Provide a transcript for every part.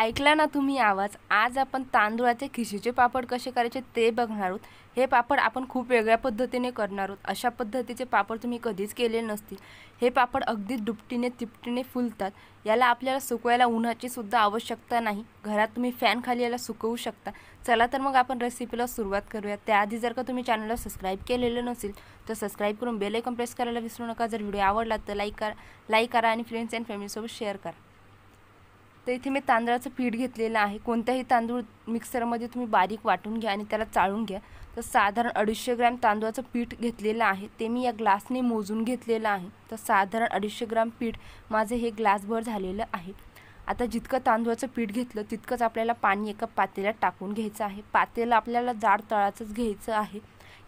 ऐकला ना तुम्ही आवाज आज आपण तांदुळाचे खिशीचे पापड कसे करायचे ते बघणार आहोत हे पापड आपण खूप वेगळ्या पद्धतीने करणार आहोत अशा पद्धतीचे पापड तुम्ही कधीच केले नसतील हे पापड अगदी दुपटीने तिपटीने फुलतात याला आपल्याला सुकवायला उन्हाची सुद्धा आवश्यकता नाही घरात तुम्ही फॅन खाली याला सुकवू शकता चला तर मग आपण रेसिपीला सुरुवात करूया त्याआधी जर का तुम्ही चॅनलला सबस्क्राईब केलेलं नसेल तर सबस्क्राईब करून बेल आयकॉन प्रेस करायला विसरू नका जर व्हिडिओ आवडला तर लाईक करा लाईक करा आणि फ्रेंड्स अँड फॅमिलीसोबत शेअर करा तर इथे मी तांदळाचं पीठ घेतलेलं आहे कोणत्याही तांदूळ मिक्सरमध्ये तुम्ही बारीक वाटून घ्या आणि त्याला चाळून घ्या तर साधारण अडीचशे ग्रॅम तांदळाचं पीठ घेतलेलं आहे ते मी या ग्लासने मोजून घेतलेलं आहे तर साधारण अडीचशे ग्रॅम पीठ माझं हे ग्लासभर झालेलं आहे आता जितकं तांदूळाचं पीठ घेतलं तितकंच आपल्याला पाणी एका पातेल्यात टाकून घ्यायचं आहे पातेला आपल्याला जाड तळाचंच घ्यायचं आहे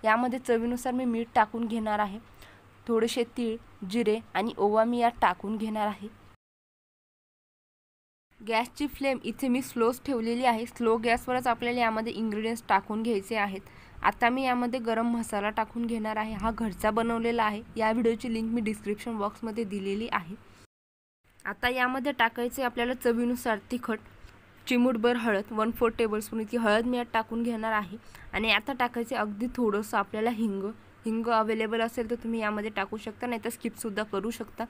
यामध्ये चवीनुसार मी मीठ टाकून घेणार आहे थोडेसे तीळ जिरे आणि ओवा मी यात टाकून घेणार आहे गॅसची फ्लेम इथे मी स्लोच ठेवलेली आहे स्लो गॅसवरच आपल्याला यामध्ये इंग्रेडियंट्स टाकून घ्यायचे आहेत आता मी यामध्ये गरम मसाला टाकून घेणार आहे हा घरचा बनवलेला आहे या व्हिडिओची लिंक मी डिस्क्रिप्शन बॉक्समध्ये दिलेली आहे आता यामध्ये टाकायचे आपल्याला चवीनुसार तिखट चिमूटभर हळद वन फोर टेबलस्पून इथे हळद मी यात टाकून घेणार आहे आणि आता टाकायचे अगदी थोडंसं आपल्याला हिंग हिंग अवेलेबल असेल तर तुम्ही यामध्ये टाकू शकता नाही तर स्किपसुद्धा करू शकता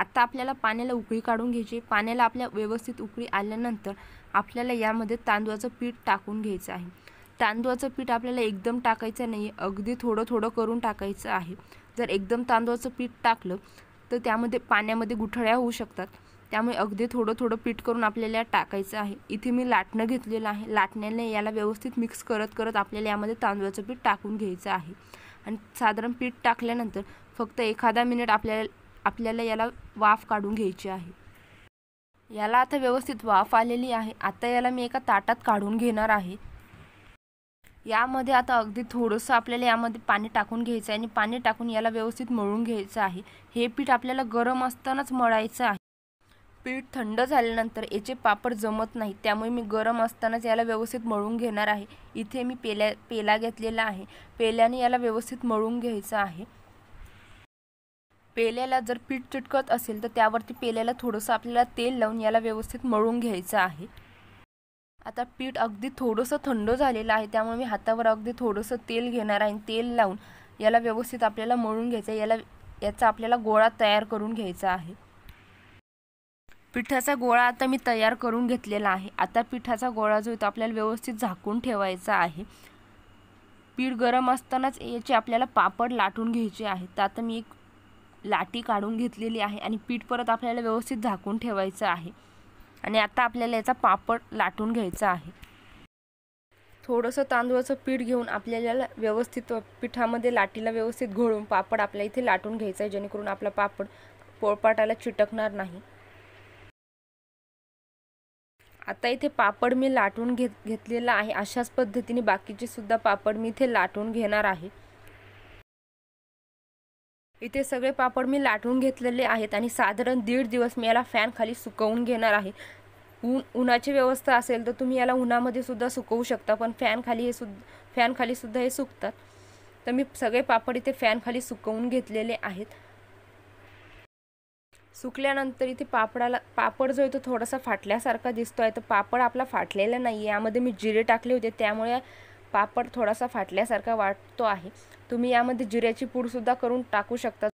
आत्ता आपल्याला पाण्याला उकळी काढून घ्यायची पाण्याला आपल्या व्यवस्थित उकळी आल्यानंतर आपल्याला यामध्ये तांदूळाचं पीठ टाकून घ्यायचं आहे तांदूळाचं पीठ आपल्याला एकदम टाकायचं नाही अगदी थोडं थोडं करून टाकायचं आहे जर एकदम तांदूळाचं पीठ टाकलं तर त्यामध्ये पाण्यामध्ये गुठळ्या होऊ शकतात त्यामुळे अगदी थोडं थोडं पीठ करून आपल्याला टाकायचं आहे इथे मी लाटणं घेतलेलं आहे लाटण्याने याला व्यवस्थित मिक्स करत करत आपल्याला यामध्ये तांदूळाचं पीठ टाकून घ्यायचं आहे आणि साधारण पीठ टाकल्यानंतर फक्त एखादा मिनिट आपल्याला आपल्याला याला वाफ काढून घ्यायची आहे याला आता व्यवस्थित वाफ आलेली आहे आता याला मी एका ताटात काढून घेणार आहे यामध्ये आता अगदी थोडंसं आपल्याला यामध्ये पाणी टाकून घ्यायचं आहे आणि पाणी टाकून याला व्यवस्थित मळून घ्यायचं आहे हे पीठ आपल्याला गरम असतानाच मळायचं आहे पीठ थंड झाल्यानंतर याचे पापड जमत नाही त्यामुळे मी गरम असतानाच याला व्यवस्थित मळून घेणार आहे इथे मी पेल्या पेला घेतलेला आहे पेल्याने याला व्यवस्थित मळून घ्यायचं आहे पेल्याला जर पीठ चिटकत असेल तर त्यावरती पेल्याला थोडंसं आपल्याला तेल लावून याला व्यवस्थित मळून घ्यायचं आहे आता पीठ अगदी थोडंसं थंड झालेलं आहे त्यामुळे मी हातावर अगदी थोडंसं तेल घेणार आहे तेल लावून याला व्यवस्थित आपल्याला मळून घ्यायचं आहे याला याचा आपल्याला गोळा तयार करून घ्यायचा आहे पिठाचा गोळा आता मी तयार करून घेतलेला आहे आता पिठाचा गोळा जो तो आपल्याला व्यवस्थित झाकून ठेवायचा आहे पीठ गरम असतानाच याचे आपल्याला पापड लाटून घ्यायचे आहे तर आता मी एक लाटी काढून घेतलेली आहे आणि पीठ परत आपल्याला व्यवस्थित झाकून ठेवायचं आहे आणि आता आपल्याला याचा पापड लाटून घ्यायचा आहे थोडंसं तांदूळाचं पीठ घेऊन आपल्याला व्यवस्थित पिठामध्ये लाटीला व्यवस्थित घोळून पापड आपल्या इथे लाटून घ्यायचा आहे जेणेकरून आपला पापड पोळपाटाला चिटकणार नाही आता इथे पापड मी लाटून घेत घेतलेला आहे अशाच पद्धतीने बाकीचे सुद्धा पापड मी इथे लाटून घेणार आहे इथे सगळे पापड मी लाटून घेतलेले आहेत आणि साधारण दीड दिवस मी याला फॅन खाली सुकवून घेणार आहे ऊन उन्हाची व्यवस्था असेल तर तुम्ही याला उन्हामध्ये सुद्धा सुकवू शकता पण फॅन खाली हे सुद्धा फॅन खाली सुद्धा हे सुकतात तर मी सगळे पापड इथे फॅन खाली सुकवून घेतलेले आहेत सुकल्यानंतर इथे पापडाला पापड जो आहे तो थोडासा फाटल्यासारखा दिसतो आहे तर पापड आपला फाटलेला नाही आहे यामध्ये मी जिरे टाकले होते त्यामुळे पापड थोडासा फाटल्यासारखा वाटतो आहे तुम्ही यामध्ये जिऱ्याची पूडसुद्धा करून टाकू शकता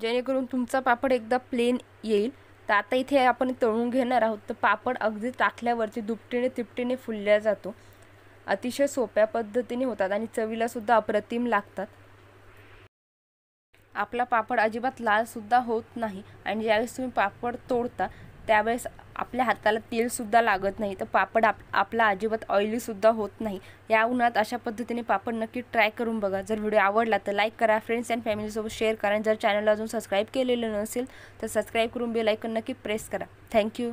जेणेकरून तुमचा पापड एकदा प्लेन येईल तर आता इथे आपण तळून घेणार आहोत तर पापड अगदी टाकल्यावरती दुपटीने तिपटीने फुलल्या जातो अतिशय सोप्या पद्धतीने होतात आणि चवीलासुद्धा अप्रतिम लागतात आपला पापड अजिबात लालसुद्धा होत नाही आणि ज्यावेळेस तुम्ही पापड तोडता त्यावेळेस आपल्या हाताला तेलसुद्धा लागत नाही तर पापड आप आपला अजिबात ऑइलीसुद्धा होत नाही या उन्हात अशा पद्धतीने पापड नक्की ट्राय करून बघा जर व्हिडिओ आवडला तर लाईक करा फ्रेंड्स अँड फॅमिलीसोबत शेअर करा आणि जर चॅनलला अजून सबस्क्राईब केलेलं नसेल तर सबस्क्राईब करून बेल नक्की प्रेस करा थँक्यू